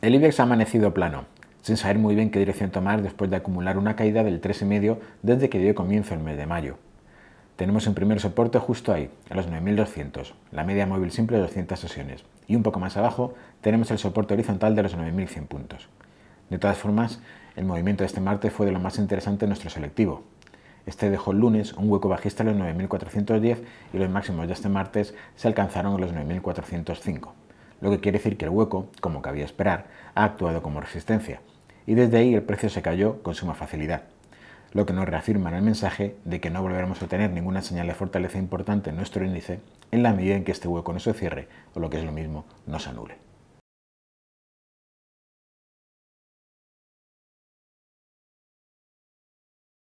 El IBEX ha amanecido plano, sin saber muy bien qué dirección tomar después de acumular una caída del 3,5 desde que dio comienzo el mes de mayo. Tenemos un primer soporte justo ahí, a los 9.200, la media móvil simple de 200 sesiones, y un poco más abajo tenemos el soporte horizontal de los 9.100 puntos. De todas formas, el movimiento de este martes fue de lo más interesante en nuestro selectivo. Este dejó el lunes un hueco bajista a los 9.410 y los máximos de este martes se alcanzaron a los 9.405 lo que quiere decir que el hueco, como cabía esperar, ha actuado como resistencia, y desde ahí el precio se cayó con suma facilidad, lo que nos reafirma en el mensaje de que no volveremos a tener ninguna señal de fortaleza importante en nuestro índice en la medida en que este hueco no se cierre o lo que es lo mismo, no se anule.